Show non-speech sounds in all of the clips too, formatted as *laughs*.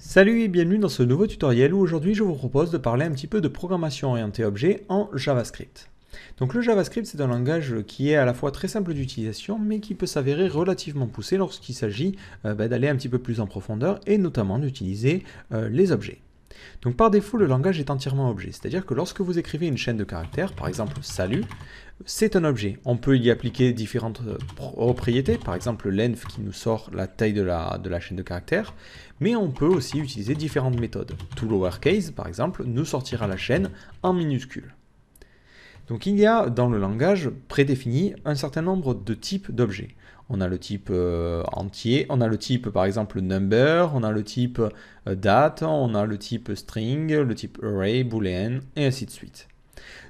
Salut et bienvenue dans ce nouveau tutoriel où aujourd'hui je vous propose de parler un petit peu de programmation orientée objet en JavaScript. Donc le JavaScript c'est un langage qui est à la fois très simple d'utilisation mais qui peut s'avérer relativement poussé lorsqu'il s'agit euh, bah, d'aller un petit peu plus en profondeur et notamment d'utiliser euh, les objets. Donc par défaut, le langage est entièrement objet, c'est-à-dire que lorsque vous écrivez une chaîne de caractères, par exemple salut, c'est un objet. On peut y appliquer différentes euh, propriétés, par exemple length qui nous sort la taille de la, de la chaîne de caractères, mais on peut aussi utiliser différentes méthodes. lowercase par exemple, nous sortira la chaîne en minuscule. Donc il y a dans le langage prédéfini un certain nombre de types d'objets. On a le type euh, entier, on a le type par exemple number, on a le type euh, date, on a le type string, le type array, boolean, et ainsi de suite.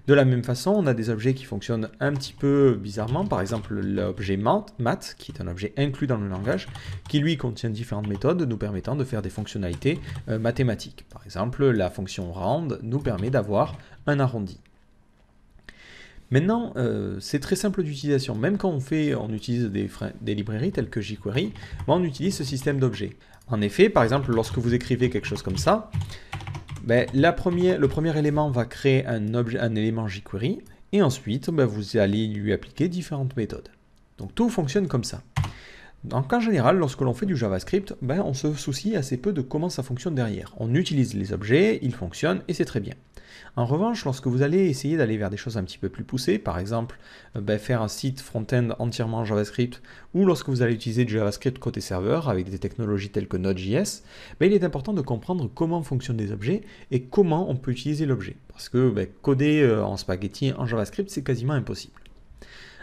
De la même façon, on a des objets qui fonctionnent un petit peu bizarrement, par exemple l'objet math, qui est un objet inclus dans le langage, qui lui contient différentes méthodes nous permettant de faire des fonctionnalités euh, mathématiques. Par exemple, la fonction round nous permet d'avoir un arrondi. Maintenant, euh, c'est très simple d'utilisation. Même quand on, fait, on utilise des, librairies telles que jQuery, ben, on utilise ce système d'objets. En effet, par exemple, lorsque vous écrivez quelque chose comme ça, ben, le premier élément va créer un, objet, un élément jQuery, et ensuite, ben, vous allez lui appliquer différentes méthodes. Donc tout fonctionne comme ça. Donc en général, lorsque l'on fait du JavaScript, ben, on se soucie assez peu de comment ça fonctionne derrière. On utilise les objets, ils fonctionnent et c'est très bien. En revanche, lorsque vous allez essayer d'aller vers des choses un petit peu plus poussées, par exemple euh, ben, faire un site front-end entièrement en JavaScript, ou lorsque vous allez utiliser du JavaScript côté serveur avec des technologies telles que Node.js, ben, il est important de comprendre comment fonctionnent des objets et comment on peut utiliser l'objet. Parce que coder euh, en spaghetti en JavaScript, c'est quasiment impossible.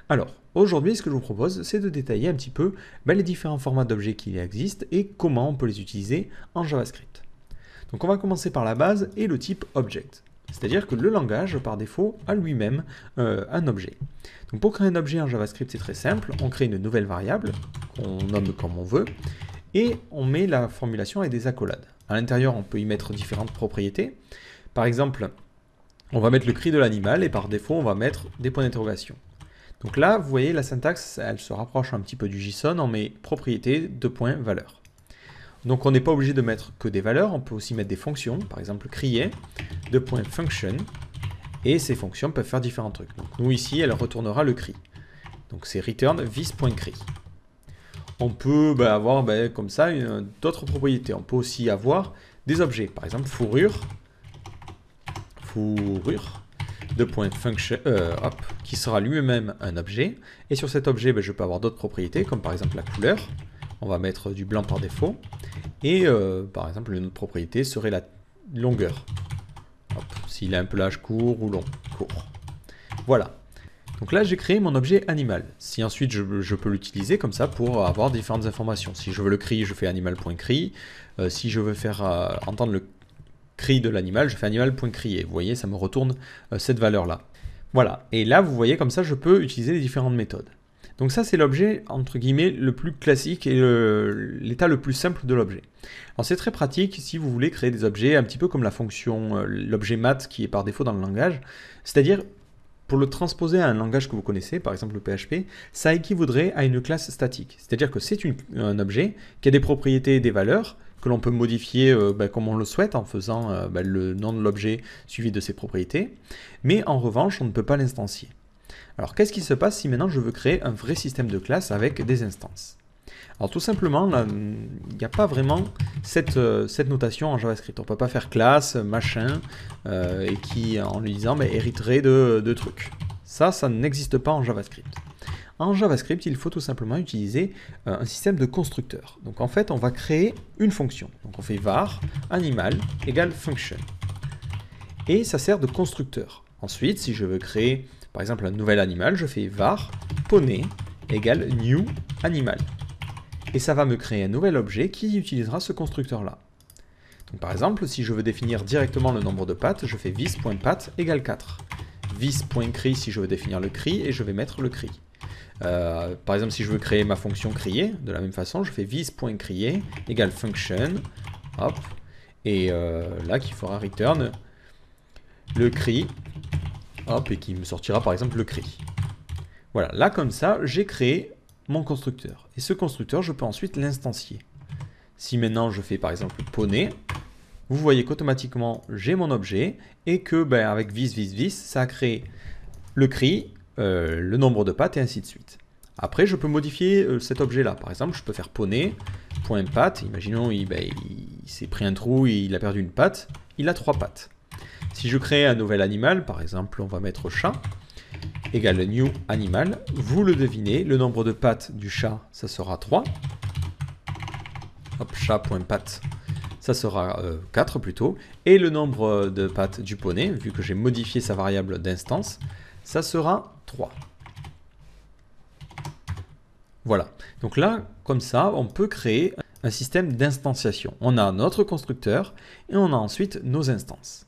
Alors, aujourd'hui, ce que je vous propose, c'est de détailler un petit peu ben, les différents formats d'objets qui existent et comment on peut les utiliser en JavaScript. Donc on va commencer par la base et le type object. C'est-à-dire que le langage, par défaut, a lui-même euh, un objet. Donc pour créer un objet en JavaScript, c'est très simple. On crée une nouvelle variable, qu'on nomme comme on veut, et on met la formulation avec des accolades. À l'intérieur, on peut y mettre différentes propriétés. Par exemple, on va mettre le cri de l'animal, et par défaut, on va mettre des points d'interrogation. Donc là, vous voyez, la syntaxe, elle se rapproche un petit peu du JSON, on met propriété, de points, valeur. Donc on n'est pas obligé de mettre que des valeurs, on peut aussi mettre des fonctions, par exemple crier, de point function, et ces fonctions peuvent faire différents trucs. Donc nous ici, elle retournera le cri. Donc c'est return vis.cri. On peut bah, avoir bah, comme ça d'autres propriétés. On peut aussi avoir des objets, par exemple fourrure, fourrure, de point function, euh, hop, qui sera lui-même un objet. Et sur cet objet, ben, je peux avoir d'autres propriétés, comme par exemple la couleur. On va mettre du blanc par défaut. Et euh, par exemple, une autre propriété serait la longueur. S'il a un pelage court ou long, court. Voilà. Donc là, j'ai créé mon objet animal. Si ensuite je, peux l'utiliser comme ça pour avoir différentes informations. Si je veux le crier je fais animal.cri. Euh, si je veux faire entendre le cri de l'animal, je fais animal.crier. Vous voyez, ça me retourne euh, cette valeur-là. Voilà, et là, vous voyez, comme ça, je peux utiliser les différentes méthodes. Donc ça, c'est l'objet, entre guillemets, le plus classique et l'état le, plus simple de l'objet. Alors c'est très pratique si vous voulez créer des objets, un petit peu comme la fonction, euh, l'objet mat qui est par défaut dans le langage, c'est-à-dire pour le transposer à un langage que vous connaissez, par exemple le PHP, ça équivaudrait à une classe statique. C'est-à-dire que c'est un objet qui a des propriétés et des valeurs, que l'on peut modifier euh, ben, comme on le souhaite en faisant euh, ben, le nom de l'objet suivi de ses propriétés, mais en revanche on ne peut pas l'instancier. Alors qu'est-ce qui se passe si maintenant je veux créer un vrai système de classe avec des instances alors tout simplement, il n'y a pas vraiment cette, euh, notation en JavaScript. On ne peut pas faire classe, machin, et qui en lui disant mais ben, hériterait de trucs. Ça, ça n'existe pas en JavaScript. En JavaScript, il faut tout simplement utiliser euh, un système de constructeur. Donc en fait, on va créer une fonction. Donc on fait var animal égale function. Et ça sert de constructeur. Ensuite, si je veux créer par exemple un nouvel animal, je fais var poney égale new animal. Et ça va me créer un nouvel objet qui utilisera ce constructeur-là. Donc par exemple, si je veux définir directement le nombre de pattes, je fais vis.pat égale 4. Vis.cri si je veux définir le cri, et je vais mettre le cri. Euh, par exemple, si je veux créer ma fonction crier, de la même façon, je fais vis.crier égale function, hop, et euh, là qui fera return le cri, hop, et qui me sortira par exemple le cri. Voilà, là comme ça, j'ai créé mon constructeur. Et ce constructeur, je peux ensuite l'instancier. Si maintenant je fais par exemple poney, vous voyez qu'automatiquement j'ai mon objet et que ben, avec vis vis vis, ça crée le cri euh, le nombre de pattes et ainsi de suite. Après, je peux modifier euh, cet objet-là. Par exemple, je peux faire poney.pattes. Imaginons, il, ben, il s'est pris un trou, il a perdu une patte. Il a trois pattes. Si je crée un nouvel animal, par exemple, on va mettre chat égale new animal. Vous le devinez, le nombre de pattes du chat, ça sera 3. Hop, chat.pattes, ça sera 4 euh, plutôt. Et le nombre de pattes du poney, vu que j'ai modifié sa variable d'instance, ça sera voilà. Donc là, comme ça, on peut créer un système d'instanciation. On a notre constructeur et on a ensuite nos instances.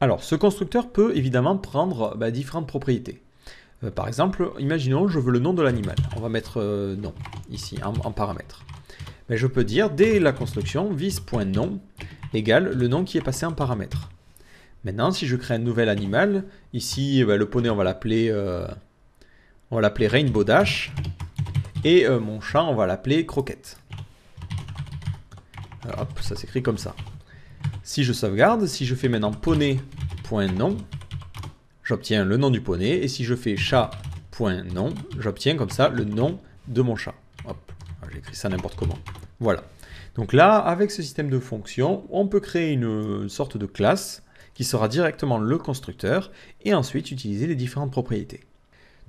Alors, ce constructeur peut évidemment prendre bah, différentes propriétés. Euh, par exemple, imaginons, je veux le nom de l'animal. On va mettre euh, nom ici, en, paramètre. Mais je peux dire, dès la construction, vis.nom égale le nom qui est passé en paramètre. Maintenant, si je crée un nouvel animal, ici, eh ben, le poney, on va l'appeler euh, on va l'appeler Rainbow Dash. Et euh, mon chat, on va l'appeler Croquette. Euh, hop, ça s'écrit comme ça. Si je sauvegarde, si je fais maintenant poney.nom, j'obtiens le nom du poney. Et si je fais chat.nom, j'obtiens comme ça le nom de mon chat. Hop, ah, j'écris ça n'importe comment. Voilà. Donc là, avec ce système de fonctions, on peut créer une sorte de classe qui sera directement le constructeur, et ensuite utiliser les différentes propriétés.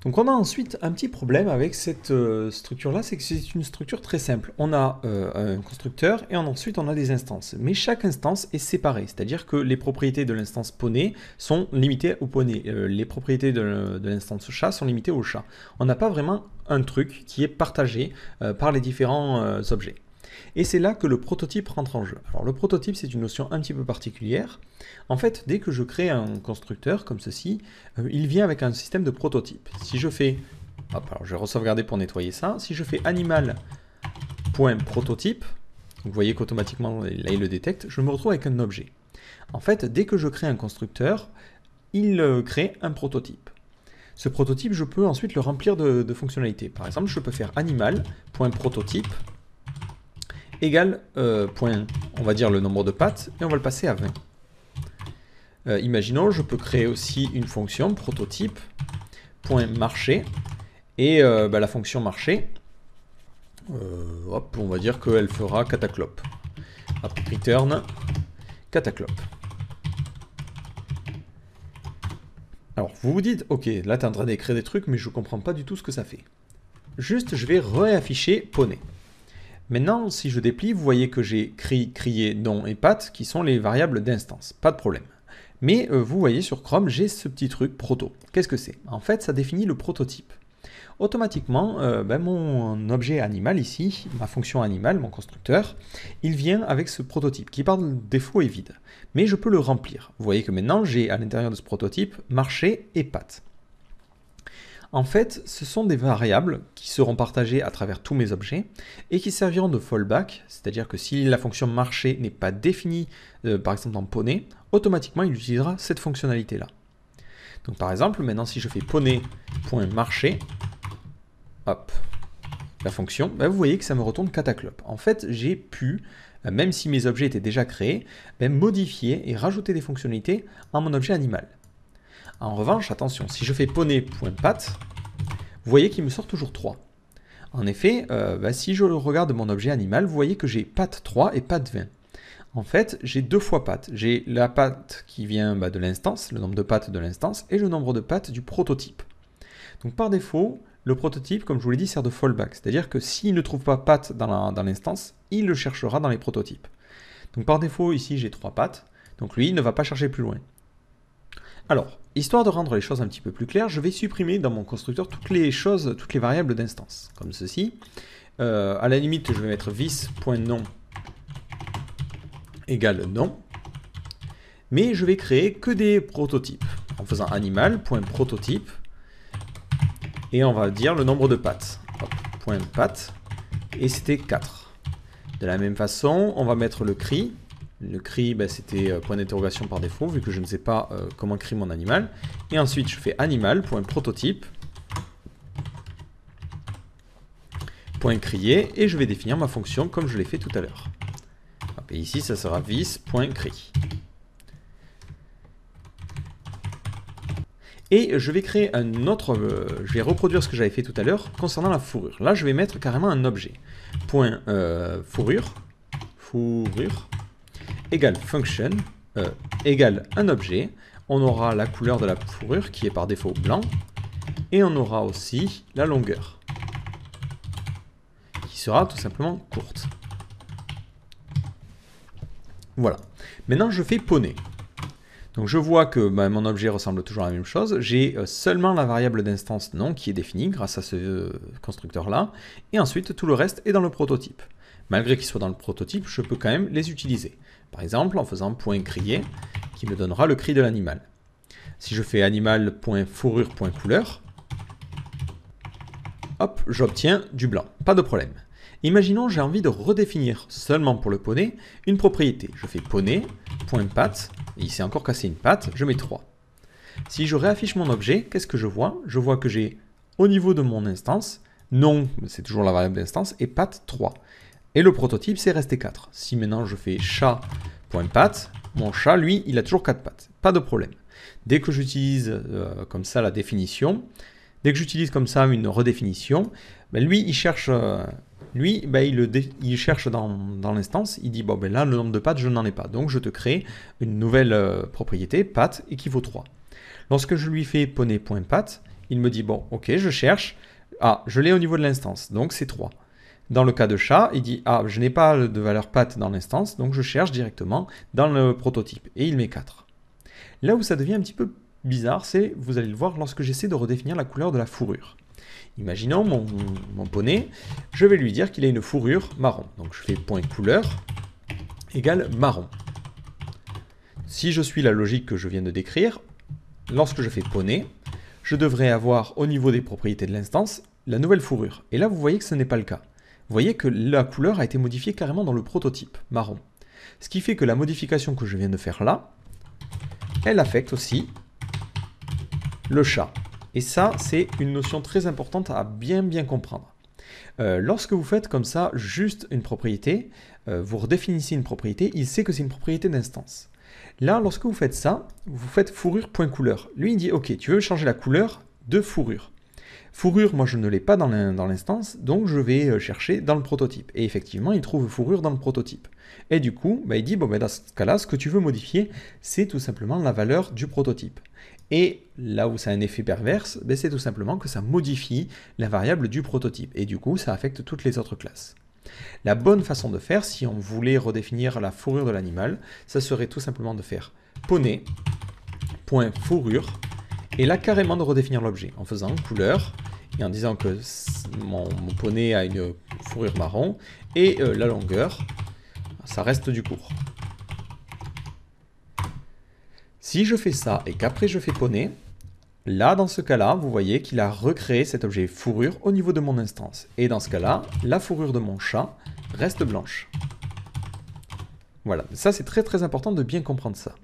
Donc on a ensuite un petit problème avec cette euh, structure-là, c'est que c'est une structure très simple. On a euh, un constructeur et ensuite on a des instances. Mais chaque instance est séparée, c'est-à-dire que les propriétés de l'instance poney sont limitées au poney. Euh, les propriétés de, l'instance chat sont limitées au chat. On n'a pas vraiment un truc qui est partagé par les différents objets. Et c'est là que le prototype rentre en jeu. Alors le prototype, c'est une notion un petit peu particulière. En fait, dès que je crée un constructeur comme ceci, euh, il vient avec un système de prototype. Si je fais... Hop, alors je vais sauvegarder pour nettoyer ça. Si je fais animal.prototype, vous voyez qu'automatiquement, là, il le détecte, je me retrouve avec un objet. En fait, dès que je crée un constructeur, il euh, crée un prototype. Ce prototype, je peux ensuite le remplir de, de fonctionnalités. Par exemple, je peux faire animal.prototype égale, euh, point, on va dire le nombre de pattes, et on va le passer à 20. Euh, imaginons, je peux créer aussi une fonction prototype, point marché, et euh, bah, la fonction marché, hop, on va dire qu'elle fera cataclope. Après return cataclope. Alors, vous vous dites, ok, là, tu es en train d'écrire des trucs, mais je ne comprends pas du tout ce que ça fait. Juste, je vais réafficher poney. Maintenant, si je déplie, vous voyez que j'ai cri, crié, don et pat qui sont les variables d'instance. Pas de problème. Mais euh, vous voyez sur Chrome, j'ai ce petit truc proto. Qu'est-ce que c'est En fait, ça définit le prototype. Automatiquement, euh, ben, mon objet animal ici, ma fonction animale, mon constructeur, il vient avec ce prototype qui par défaut est vide. Mais je peux le remplir. Vous voyez que maintenant, j'ai à l'intérieur de ce prototype marché et patte. En fait, ce sont des variables qui seront partagées à travers tous mes objets et qui serviront de fallback, c'est-à-dire que si la fonction marché n'est pas définie, euh, par exemple en poney, automatiquement il utilisera cette fonctionnalité-là. Donc par exemple, maintenant si je fais poney.marché, hop, la fonction, bah, vous voyez que ça me retourne Cataclop. En fait, j'ai pu, euh, même si mes objets étaient déjà créés, bah, modifier et rajouter des fonctionnalités à mon objet animal. En revanche, attention, si je fais poney.pat, vous voyez qu'il me sort toujours 3. En effet, euh, bah, si je regarde mon objet animal, vous voyez que j'ai patte 3 et patte 20. En fait, j'ai deux fois patte. J'ai la patte qui vient bah, de l'instance, le nombre de pattes de l'instance, et le nombre de pattes du prototype. Donc par défaut, le prototype, comme je vous l'ai dit, sert de fallback. C'est-à-dire que s'il ne trouve pas patte dans l'instance, il le cherchera dans les prototypes. Donc par défaut, ici, j'ai trois pattes. Donc lui, il ne va pas chercher plus loin. Alors, Histoire de rendre les choses un petit peu plus claires, je vais supprimer dans mon constructeur toutes les choses, toutes les variables d'instance, comme ceci. A euh, à la limite, je vais mettre vis.nom égale nom, mais je vais créer que des prototypes en faisant animal.prototype et on va dire le nombre de pattes. pattes et c'était 4. De la même façon, on va mettre le cri le cri, bah, c'était euh, point d'interrogation par défaut, vu que je ne sais pas euh, comment crie mon animal. Et ensuite, je fais animal, point prototype, point crier, et je vais définir ma fonction comme je l'ai fait tout à l'heure. Et ici, ça sera vis.cri. Et je vais créer un autre, euh, je vais reproduire ce que j'avais fait tout à l'heure concernant la fourrure. Là, je vais mettre carrément un objet. Point fourrure, fourrure, égale function euh, égale un objet. On aura la couleur de la fourrure qui est par défaut blanc. Et on aura aussi la longueur qui sera tout simplement courte. Voilà. Maintenant, je fais poney. Donc je vois que ben, mon objet ressemble toujours à la même chose. J'ai euh, seulement la variable d'instance nom qui est définie grâce à ce euh, constructeur-là. Et ensuite, tout le reste est dans le prototype. Malgré qu'il soit dans le prototype, je peux quand même les utiliser. Par exemple, en faisant point crier, qui me donnera le cri de l'animal. Si je fais animal.fourrure.couleur, hop, j'obtiens du blanc. Pas de problème. Imaginons j'ai envie de redéfinir, seulement pour le poney, une propriété. Je fais poney.patte, il s'est encore cassé une patte, je mets 3. Si je réaffiche mon objet, qu'est-ce que je vois Je vois que j'ai, au niveau de mon instance, nom, c'est toujours la variable d'instance, et patte 3. Et le prototype, c'est resté 4. Si maintenant je fais chat.pat, mon chat, lui, il a toujours 4 pattes. Pas de problème. Dès que j'utilise euh, comme ça la définition, dès que j'utilise comme ça une redéfinition, ben lui, il cherche, euh, lui, ben il, cherche dans, l'instance, il dit, bon, ben là, le nombre de pattes, je n'en ai pas. Donc, je te crée une nouvelle euh, propriété, pattes, équivaut 3. Lorsque je lui fais poney.pat, il me dit, bon, ok, je cherche. Ah, je l'ai au niveau de l'instance, donc c'est 3. Dans le cas de chat, il dit Ah, je n'ai pas de valeur pat dans l'instance, donc je cherche directement dans le prototype. Et il met 4. Là où ça devient un petit peu bizarre, c'est, vous allez le voir, lorsque j'essaie de redéfinir la couleur de la fourrure. Imaginons mon, mon poney, je vais lui dire qu'il a une fourrure marron. Donc je fais point couleur égale marron. Si je suis la logique que je viens de décrire, lorsque je fais poney, je devrais avoir au niveau des propriétés de l'instance la nouvelle fourrure. Et là, vous voyez que ce n'est pas le cas. Vous voyez que la couleur a été modifiée carrément dans le prototype marron. Ce qui fait que la modification que je viens de faire là, elle affecte aussi le chat. Et ça, c'est une notion très importante à bien bien comprendre. Euh, lorsque vous faites comme ça juste une propriété, euh, vous redéfinissez une propriété, il sait que c'est une propriété d'instance. Là, lorsque vous faites ça, vous faites fourrure.couleur. Lui, il dit, ok, tu veux changer la couleur de fourrure. Fourrure, moi je ne l'ai pas dans l'instance, donc je vais euh, chercher dans le prototype. Et effectivement, il trouve fourrure dans le prototype. Et du coup, bah, il dit, bah, dans ce cas-là, ce que tu veux modifier, c'est tout simplement la valeur du prototype. Et là où ça a un effet perverse, bah, c'est tout simplement que ça modifie la variable du prototype. Et du coup, ça affecte toutes les autres classes. La bonne façon de faire, si on voulait redéfinir la fourrure de l'animal, ça serait tout simplement de faire poney.fourrure. Et là, carrément de redéfinir l'objet en faisant couleur et en disant que mon, poney a une fourrure marron et euh, la longueur, ça reste du court. Si je fais ça et qu'après je fais poney, là dans ce cas-là, vous voyez qu'il a recréé cet objet fourrure au niveau de mon instance. Et dans ce cas-là, la fourrure de mon chat reste blanche. Voilà, ça c'est très très important de bien comprendre ça.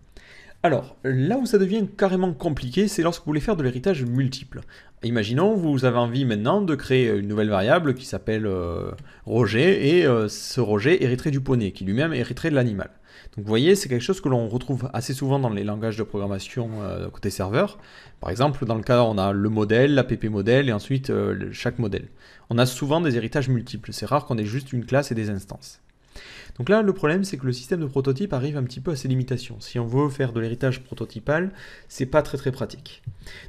Alors, là où ça devient carrément compliqué, c'est lorsque vous voulez faire de l'héritage multiple. Imaginons, vous avez envie maintenant de créer une nouvelle variable qui s'appelle euh, Roger, et euh, ce Roger hériterait du poney, qui lui-même hériterait de l'animal. Donc vous voyez, c'est quelque chose que l'on retrouve assez souvent dans les langages de programmation euh, côté serveur. Par exemple, dans le cas, on a le modèle, l'app modèle, et ensuite chaque modèle. On a souvent des héritages multiples, c'est rare qu'on ait juste une classe et des instances. Donc là, le problème, c'est que le système de prototype arrive un petit peu à ses limitations. Si on veut faire de l'héritage prototypal, c'est pas très très pratique.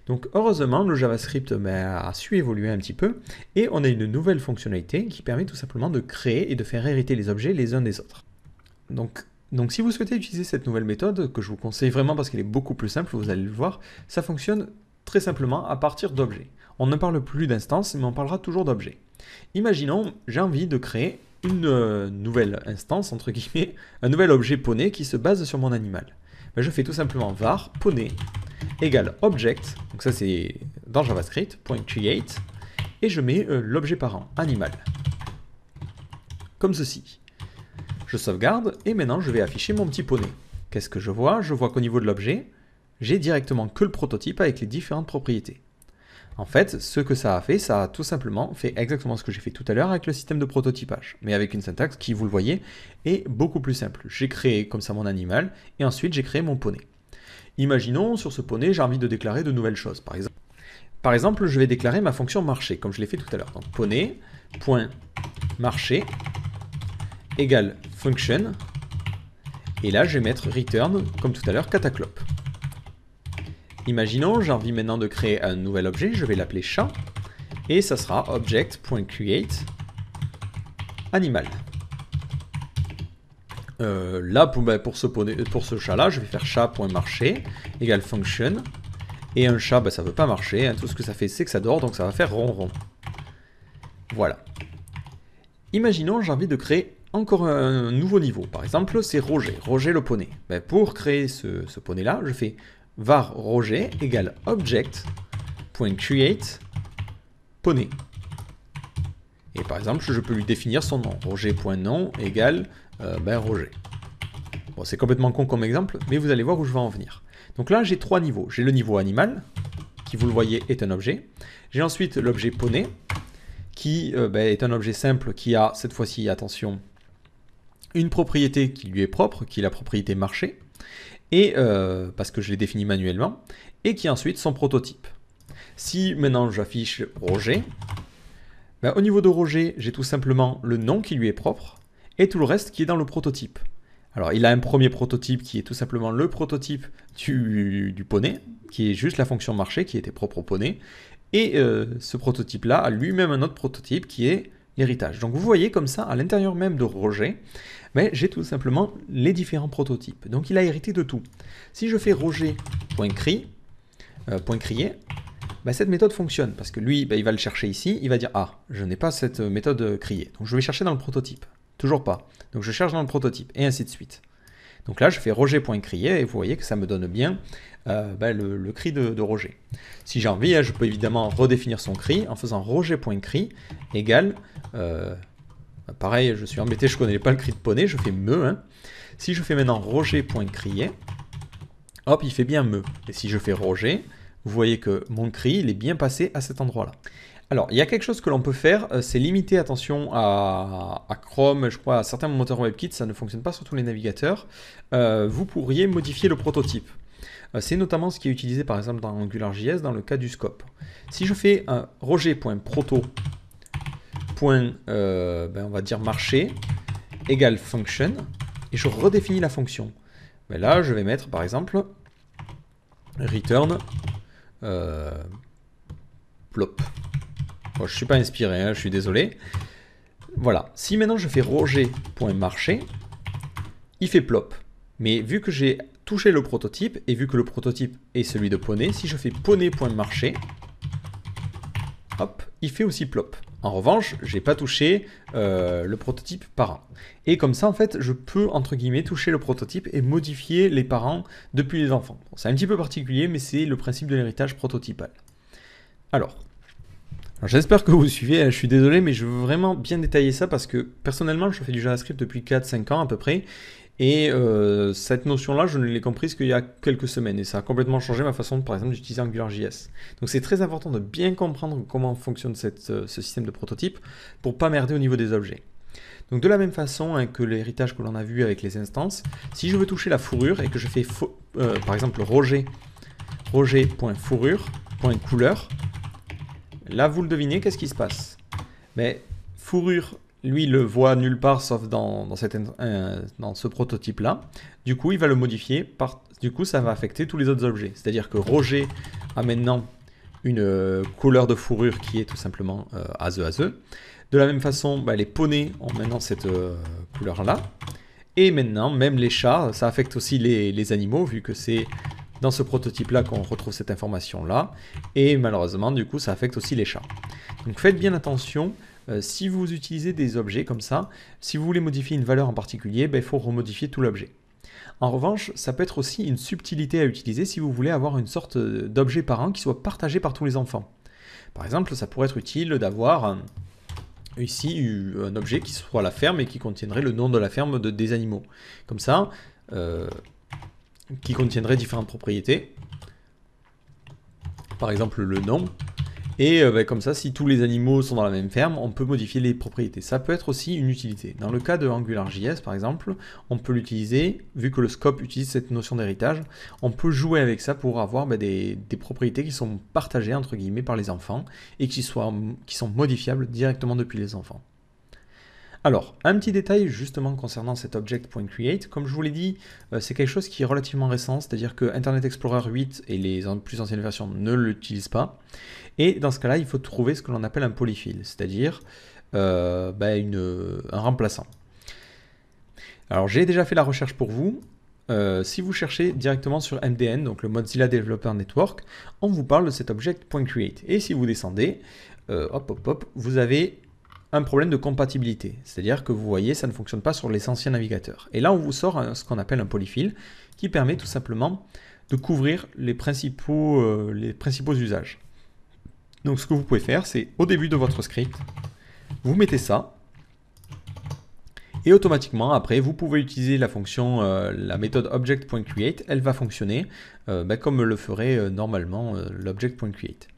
Donc heureusement, le JavaScript ben, a su évoluer un petit peu, et on a une nouvelle fonctionnalité qui permet tout simplement de créer et de faire hériter les objets les uns des autres. Donc donc si vous souhaitez utiliser cette nouvelle méthode, que je vous conseille vraiment parce qu'elle est beaucoup plus simple, vous allez le voir, ça fonctionne très simplement à partir d'objets. On ne parle plus d'instances, mais on parlera toujours d'objets. Imaginons, j'ai envie de créer une euh, nouvelle instance, entre guillemets, *laughs* un nouvel objet poney qui se base sur mon animal. je fais tout simplement var poney égal object, donc ça c'est dans JavaScript, point create, et je mets euh, l'objet parent, animal, comme ceci. Je sauvegarde, et maintenant je vais afficher mon petit poney. Qu'est-ce que je vois Je vois qu'au niveau de l'objet, j'ai directement que le prototype avec les différentes propriétés. En fait, ce que ça a fait, ça a tout simplement fait exactement ce que j'ai fait tout à l'heure avec le système de prototypage, mais avec une syntaxe qui, vous le voyez, est beaucoup plus simple. J'ai créé comme ça mon animal, et ensuite j'ai créé mon poney. Imaginons, sur ce poney, j'ai envie de déclarer de nouvelles choses. Par exemple, par exemple je vais déclarer ma fonction marché, comme je l'ai fait tout à l'heure. Donc poney.marché égale function, et là je vais mettre return, comme tout à l'heure, cataclop. Imaginons, j'ai envie maintenant de créer un nouvel objet, je vais l'appeler chat, et ça sera object.createAnimal. Euh, là, pour, ben, pour ce, pour ce chat-là, je vais faire chat.marché égale function. Et un chat, ben, ça ne veut pas marcher. Hein. tout ce que ça fait, c'est que ça dort, donc ça va faire ronron. Voilà. Imaginons, j'ai envie de créer encore un nouveau niveau. Par exemple, c'est Roger, Roger le poney. Ben, pour créer ce, ce poney-là, je fais var roger égale object.create poney. Et par exemple, je peux lui définir son nom. Roger.nom égale euh, ben, Roger. Bon, c'est complètement con comme exemple, mais vous allez voir où je vais en venir. Donc là, j'ai trois niveaux. J'ai le niveau animal, qui vous le voyez est un objet. J'ai ensuite l'objet poney, qui euh, ben, est un objet simple qui a, cette fois-ci, attention, une propriété qui lui est propre, qui est la propriété marché et euh, parce que je l'ai défini manuellement, et qui ensuite son prototype. Si maintenant j'affiche Roger, ben, au niveau de Roger, j'ai tout simplement le nom qui lui est propre et tout le reste qui est dans le prototype. Alors il a un premier prototype qui est tout simplement le prototype du, poney, qui est juste la fonction marché qui était propre au poney, et euh, ce prototype-là a lui-même un autre prototype qui est donc vous voyez comme ça, à l'intérieur même de Roger, mais j'ai tout simplement les différents prototypes. Donc il a hérité de tout. Si je fais Roger.cri, euh, bah, cette méthode fonctionne parce que lui, bah, il va le chercher ici, il va dire ah, je n'ai pas cette méthode criée. donc je vais chercher dans le prototype. Toujours pas. Donc je cherche dans le prototype et ainsi de suite. Donc là, je fais roger.crier et vous voyez que ça me donne bien euh, ben, le, cri de, Roger. Si j'ai envie, hein, je peux évidemment redéfinir son cri en faisant roger.cri égale... Euh, pareil, je suis embêté, je ne connais pas le cri de poney, je fais me. Hein. Si je fais maintenant roger.crier, hop, il fait bien me. Et si je fais roger, vous voyez que mon cri, il est bien passé à cet endroit-là. Alors, il y a quelque chose que l'on peut faire, euh, c'est limiter, attention, à, Chrome, je crois, à certains moteurs WebKit, ça ne fonctionne pas sur tous les navigateurs. Euh, vous pourriez modifier le prototype. Euh, c'est notamment ce qui est utilisé par exemple dans AngularJS dans le cas du scope. Si je fais un roger.proto, ben, on va dire marché, égale function, et je redéfinis la fonction. Mais ben là, je vais mettre par exemple return plop. Je je suis pas inspiré, hein, je suis désolé. Voilà, si maintenant je fais roger.marché, il fait plop. Mais vu que j'ai touché le prototype, et vu que le prototype est celui de poney, si je fais poney.marché, hop, il fait aussi plop. En revanche, je n'ai pas touché euh, le prototype parent. Et comme ça, en fait, je peux, entre guillemets, toucher le prototype et modifier les parents depuis les enfants. c'est un petit peu particulier, mais c'est le principe de l'héritage prototypal. Alors, J'espère que vous suivez, hein, je suis désolé, mais je veux vraiment bien détailler ça parce que personnellement, je fais du JavaScript depuis 4-5 ans à peu près. Et euh, cette notion-là, je ne l'ai comprise qu'il y a quelques semaines. Et ça a complètement changé ma façon, par exemple, d'utiliser AngularJS. Donc c'est très important de bien comprendre comment fonctionne euh, ce système de prototype pour ne pas merder au niveau des objets. Donc de la même façon hein, que l'héritage que l'on a vu avec les instances, si je veux toucher la fourrure et que je fais, euh, par exemple, roger, roger.fourrure.couleur, Là, vous le devinez, qu'est-ce qui se passe Mais Fourrure, lui, le voit nulle part sauf euh, dans, ce prototype-là. Du coup, il va le modifier. Par... Du coup, ça va affecter tous les autres objets. C'est-à-dire que Roger a maintenant une euh, couleur de fourrure qui est tout simplement euh, azeu ». E. De la même façon, bah, les poneys ont maintenant cette euh, couleur-là. Et maintenant, même les chats, ça affecte aussi les animaux, vu que c'est dans ce prototype-là qu'on retrouve cette information-là. Et malheureusement, du coup, ça affecte aussi les chats. Donc faites bien attention. Euh, si vous utilisez des objets comme ça, si vous voulez modifier une valeur en particulier, ben, il faut remodifier tout l'objet. En revanche, ça peut être aussi une subtilité à utiliser si vous voulez avoir une sorte euh, d'objet parent qui soit partagé par tous les enfants. Par exemple, ça pourrait être utile d'avoir ici un objet qui soit la ferme et qui contiendrait le nom de la ferme de, des animaux. Comme ça, euh, qui contiendrait différentes propriétés. Par exemple le nom. Et euh, ben, comme ça, si tous les animaux sont dans la même ferme, on peut modifier les propriétés. Ça peut être aussi une utilité. Dans le cas de AngularJS, par exemple, on peut l'utiliser, vu que le scope utilise cette notion d'héritage, on peut jouer avec ça pour avoir ben, des, des, propriétés qui sont partagées, entre guillemets, par les enfants et qui, soient, qui sont modifiables directement depuis les enfants. Alors, un petit détail justement concernant cet object.create. Comme je vous l'ai dit, euh, c'est quelque chose qui est relativement récent, c'est-à-dire que Internet Explorer 8 et les plus anciennes versions ne l'utilisent pas. Et dans ce cas-là, il faut trouver ce que l'on appelle un polyfill, c'est-à-dire euh, bah, un remplaçant. Alors, j'ai déjà fait la recherche pour vous. Euh, si vous cherchez directement sur MDN, donc le Mozilla Developer Network, on vous parle de cet object.create. Et si vous descendez, hop, hop, hop, vous avez un problème de compatibilité. C'est-à-dire que vous voyez, ça ne fonctionne pas sur les anciens navigateurs. Et là, on vous sort ce qu'on appelle un polyfill, qui permet tout simplement de couvrir les principaux, euh, les principaux usages. Donc ce que vous pouvez faire, c'est au début de votre script, vous mettez ça, et automatiquement, après, vous pouvez utiliser la fonction, euh, la méthode object.create, elle va fonctionner euh, ben, comme le ferait normalement l'object.create.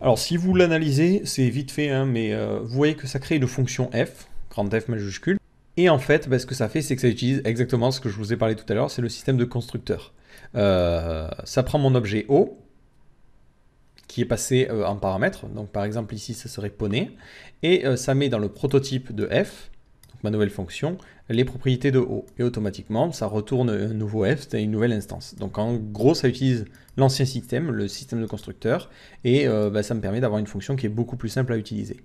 Alors si vous l'analysez, c'est vite fait, hein, mais euh, vous voyez que ça crée une fonction f, grande F majuscule, et en fait, bah, ce que ça fait, c'est que ça utilise exactement ce que je vous ai parlé tout à l'heure, c'est le système de constructeur. Euh, ça prend mon objet O, qui est passé euh, en paramètre, donc par exemple ici, ça serait poney, et ça met dans le prototype de F, ma nouvelle fonction, les propriétés de haut Et automatiquement, ça retourne un nouveau f, c'est une nouvelle instance. Donc en gros, ça utilise l'ancien système, le système de constructeur, et euh, bah, ça me permet d'avoir une fonction qui est beaucoup plus simple à utiliser.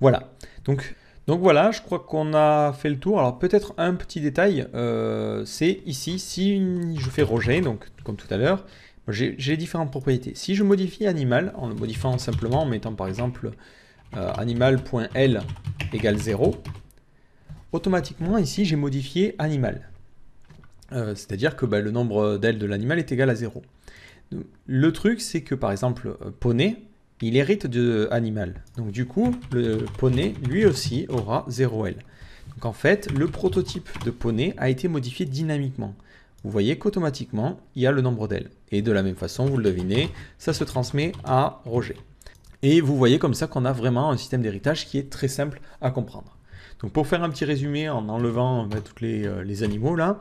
Voilà. Donc, donc voilà, je crois qu'on a fait le tour. Alors peut-être un petit détail, euh, c'est ici, si je fais roger, donc comme tout à l'heure, j'ai différentes propriétés. Si je modifie animal, en le modifiant simplement en mettant par exemple euh, animal.l égale 0, automatiquement ici j'ai modifié animal. Euh, c'est-à-dire que bah, le nombre d'ailes de l'animal est égal à 0. le truc c'est que par exemple euh, poney, il hérite de animal. Donc du coup le poney lui aussi aura 0 ailes. Donc en fait le prototype de poney a été modifié dynamiquement. Vous voyez qu'automatiquement il y a le nombre d'ailes. Et de la même façon, vous le devinez, ça se transmet à Roger. Et vous voyez comme ça qu'on a vraiment un système d'héritage qui est très simple à comprendre. Donc pour faire un petit résumé en enlevant tous euh, les, animaux là,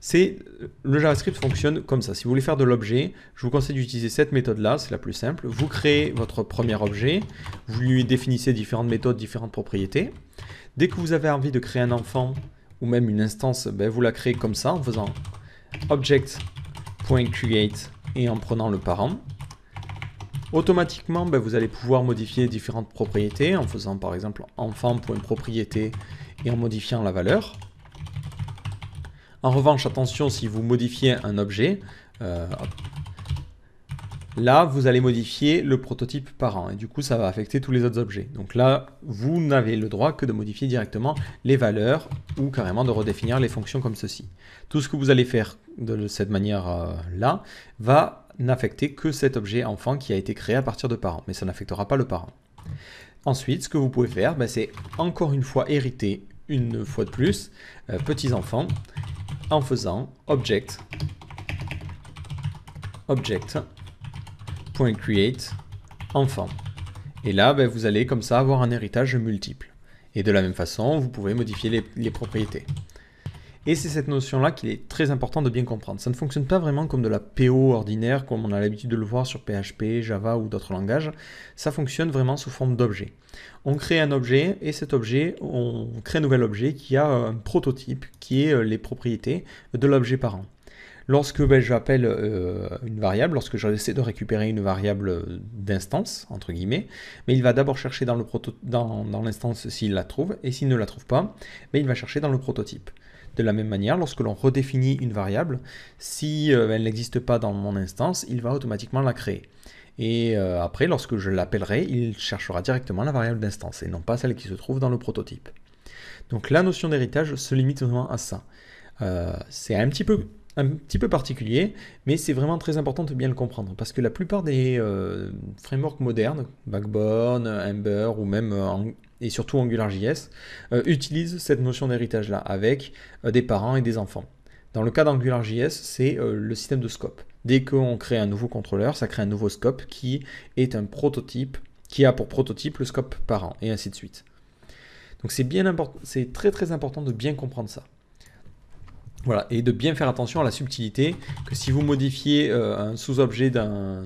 c'est le JavaScript fonctionne comme ça. Si vous voulez faire de l'objet, je vous conseille d'utiliser cette méthode-là, c'est la plus simple. Vous créez votre premier objet, vous lui définissez différentes méthodes, différentes propriétés. Dès que vous avez envie de créer un enfant ou même une instance, ben, vous la créez comme ça en faisant object.create et en prenant le parent. Automatiquement, ben, vous allez pouvoir modifier différentes propriétés en faisant par exemple enfant pour une propriété et en modifiant la valeur. En revanche, attention, si vous modifiez un objet, euh, là, vous allez modifier le prototype parent et du coup, ça va affecter tous les autres objets. Donc là, vous n'avez le droit que de modifier directement les valeurs ou carrément de redéfinir les fonctions comme ceci. Tout ce que vous allez faire de cette manière-là euh, va n'affecter que cet objet enfant qui a été créé à partir de parents, mais ça n'affectera pas le parent. Ensuite, ce que vous pouvez faire, ben, c'est encore une fois hériter une fois de plus euh, petits enfants en faisant object object.create enfant. Et là, ben, vous allez comme ça avoir un héritage multiple. Et de la même façon, vous pouvez modifier les propriétés. Et c'est cette notion-là qu'il est très important de bien comprendre. Ça ne fonctionne pas vraiment comme de la PO ordinaire, comme on a l'habitude de le voir sur PHP, Java ou d'autres langages. Ça fonctionne vraiment sous forme d'objet. On crée un objet et cet objet, on crée un nouvel objet qui a un prototype, qui est euh, les propriétés de l'objet parent lorsque ben, j'appelle euh, une variable, lorsque j'essaie de récupérer une variable d'instance, entre guillemets, mais ben, il va d'abord chercher dans l'instance s'il la trouve, et s'il ne la trouve pas, mais ben, il va chercher dans le prototype. De la même manière, lorsque l'on redéfinit une variable, si euh, elle n'existe pas dans mon instance, il va automatiquement la créer. Et euh, après, lorsque je l'appellerai, il cherchera directement la variable d'instance et non pas celle qui se trouve dans le prototype. Donc la notion d'héritage se limite vraiment à ça. Euh, c'est un petit peu un petit peu particulier, mais c'est vraiment très important de bien le comprendre, parce que la plupart des frameworks modernes, Backbone, Ember, ou même et surtout AngularJS, euh, utilise cette notion d'héritage-là avec euh, des parents et des enfants. Dans le cas d'AngularJS, c'est euh, le système de scope. Dès qu'on crée un nouveau contrôleur, ça crée un nouveau scope qui est un prototype, qui a pour prototype le scope parent, et ainsi de suite. Donc c'est bien important, c'est très très important de bien comprendre ça. Voilà, et de bien faire attention à la subtilité, que si vous modifiez euh, un sous-objet d'un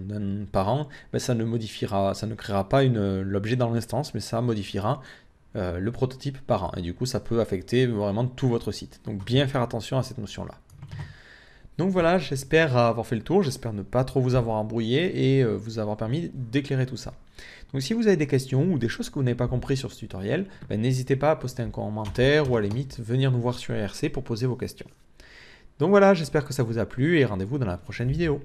parent, ben ça ne modifiera, ça ne créera pas l'objet dans l'instance, mais ça modifiera euh, le prototype parent. Et du coup, ça peut affecter vraiment tout votre site. Donc bien faire attention à cette notion-là. Donc voilà, j'espère avoir fait le tour, j'espère ne pas trop vous avoir embrouillé et euh, vous avoir permis d'éclairer tout ça. Donc si vous avez des questions ou des choses que vous n'avez pas compris sur ce tutoriel, ben, n'hésitez pas à poster un commentaire ou à la limite venir nous voir sur IRC pour poser vos questions. Donc voilà, j'espère que ça vous a plu et rendez-vous dans la prochaine vidéo.